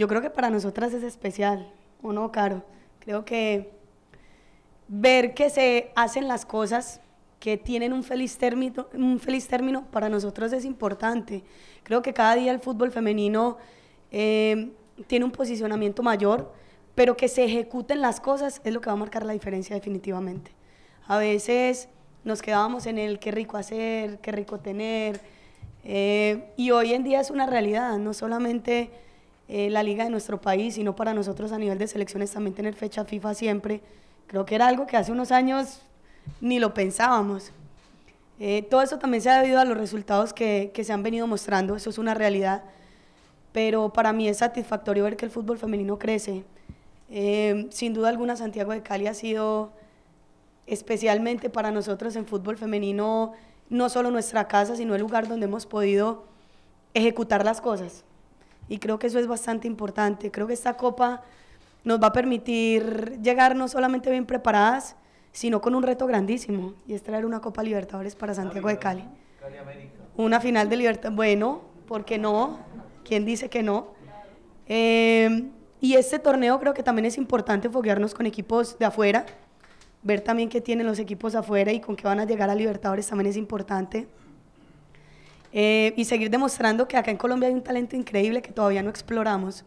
yo creo que para nosotras es especial, ¿o no, Caro? Creo que ver que se hacen las cosas que tienen un feliz, término, un feliz término para nosotros es importante. Creo que cada día el fútbol femenino eh, tiene un posicionamiento mayor, pero que se ejecuten las cosas es lo que va a marcar la diferencia definitivamente. A veces nos quedábamos en el qué rico hacer, qué rico tener, eh, y hoy en día es una realidad, no solamente... Eh, la liga de nuestro país, sino para nosotros a nivel de selecciones también tener fecha FIFA siempre. Creo que era algo que hace unos años ni lo pensábamos. Eh, todo eso también se ha debido a los resultados que, se han venido mostrando, eso es una realidad, pero para mí es satisfactorio ver que el fútbol femenino crece. Eh, sin duda alguna Santiago de Cali ha sido especialmente para nosotros en fútbol femenino no solo nuestra casa, sino el lugar donde hemos podido ejecutar las cosas y creo que eso es bastante importante. Creo que esta copa nos va a permitir llegar no solamente bien preparadas, sino con un reto grandísimo, y es traer una Copa Libertadores para Santiago de Cali. Una final de Libertadores, bueno, ¿por qué no? ¿Quién dice que no? Em, y este torneo creo que también es importante foguearnos con equipos de afuera, ver también qué tienen los equipos afuera y con qué van a llegar a Libertadores también es importante. Eh, y seguir demostrando que acá en Colombia hay un talento increíble que todavía no exploramos.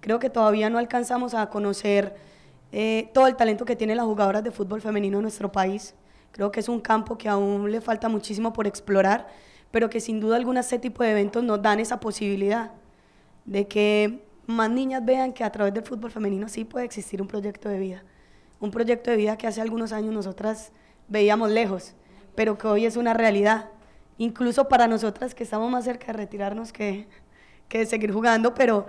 Creo que todavía no alcanzamos a conocer eh, todo el talento que tienen las jugadoras de fútbol femenino en nuestro país. Creo que es un campo que aún le falta muchísimo por explorar, pero que sin duda alguna este tipo de eventos nos dan esa posibilidad de que más niñas vean que a través del fútbol femenino sí puede existir un proyecto de vida. Un proyecto de vida que hace algunos años nosotras veíamos lejos, pero que hoy es una realidad incluso para nosotras que estamos más cerca de retirarnos que, de seguir jugando, pero,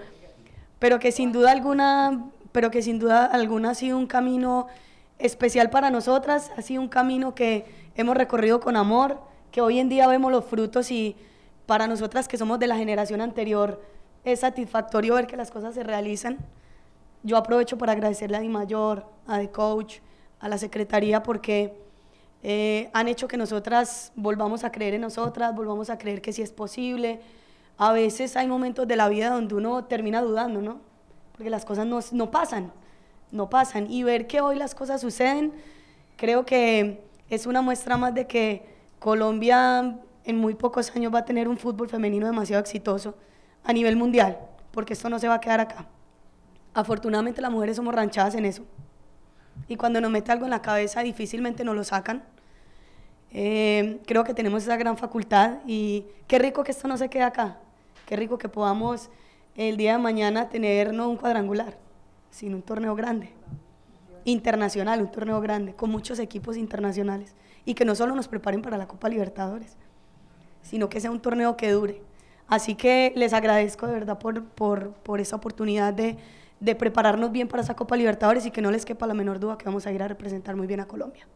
pero, que sin duda alguna, pero que sin duda alguna ha sido un camino especial para nosotras, ha sido un camino que hemos recorrido con amor, que hoy en día vemos los frutos y para nosotras que somos de la generación anterior es satisfactorio ver que las cosas se realizan. Yo aprovecho para agradecerle a mi mayor, a The Coach, a la secretaría porque eh, han hecho que nosotras volvamos a creer en nosotras, volvamos a creer que sí es posible. A veces hay momentos de la vida donde uno termina dudando, ¿no? Porque las cosas no, no pasan, no pasan. Y ver que hoy las cosas suceden, creo que es una muestra más de que Colombia en muy pocos años va a tener un fútbol femenino demasiado exitoso a nivel mundial, porque esto no se va a quedar acá. Afortunadamente las mujeres somos ranchadas en eso y cuando nos mete algo en la cabeza difícilmente nos lo sacan. Eh, creo que tenemos esa gran facultad y qué rico que esto no se quede acá, qué rico que podamos el día de mañana tener no un cuadrangular, sino un torneo grande, internacional, un torneo grande, con muchos equipos internacionales y que no solo nos preparen para la Copa Libertadores, sino que sea un torneo que dure. Así que les agradezco de verdad por, por, por oportunidad de, de prepararnos bien para esa Copa Libertadores y que no les quepa la menor duda que vamos a ir a representar muy bien a Colombia.